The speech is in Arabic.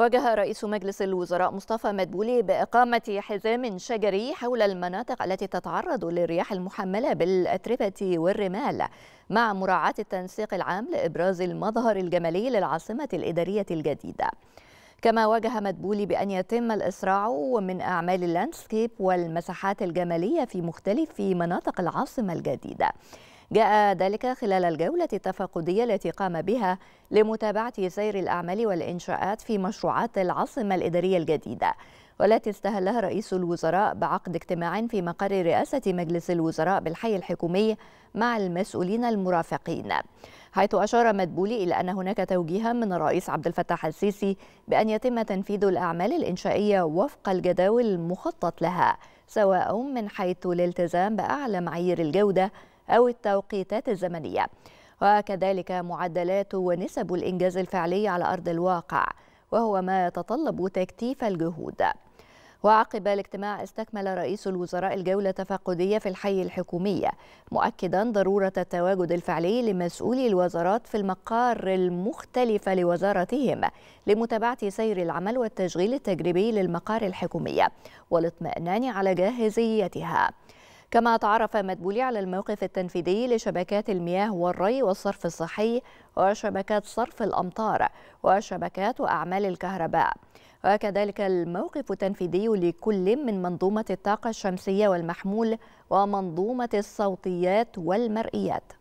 واجه رئيس مجلس الوزراء مصطفى مدبولي بإقامة حزام شجري حول المناطق التي تتعرض للرياح المحملة بالأتربة والرمال مع مراعاة التنسيق العام لإبراز المظهر الجمالي للعاصمة الإدارية الجديدة كما واجه مدبولي بأن يتم الإسراع من أعمال اللاندسكيب والمساحات الجمالية في مختلف مناطق العاصمة الجديدة جاء ذلك خلال الجولة التفقدية التي قام بها لمتابعة سير الأعمال والإنشاءات في مشروعات العاصمة الإدارية الجديدة والتي استهلها رئيس الوزراء بعقد اجتماع في مقر رئاسة مجلس الوزراء بالحي الحكومي مع المسؤولين المرافقين حيث أشار مدبولي إلى أن هناك توجيها من الرئيس عبد الفتاح السيسي بأن يتم تنفيذ الأعمال الإنشائية وفق الجداول المخطط لها سواء من حيث الالتزام بأعلى معايير الجودة أو التوقيتات الزمنية وكذلك معدلات ونسب الإنجاز الفعلي على أرض الواقع وهو ما يتطلب تكثيف الجهود وعقب الاجتماع استكمل رئيس الوزراء الجولة تفقدية في الحي الحكومي مؤكدا ضرورة التواجد الفعلي لمسؤولي الوزارات في المقار المختلفة لوزارتهم لمتابعة سير العمل والتشغيل التجريبي للمقار الحكومية والاطمئنان على جاهزيتها كما تعرف مدبولي على الموقف التنفيذي لشبكات المياه والري والصرف الصحي وشبكات صرف الأمطار وشبكات وأعمال الكهرباء وكذلك الموقف التنفيذي لكل من منظومة الطاقة الشمسية والمحمول ومنظومة الصوتيات والمرئيات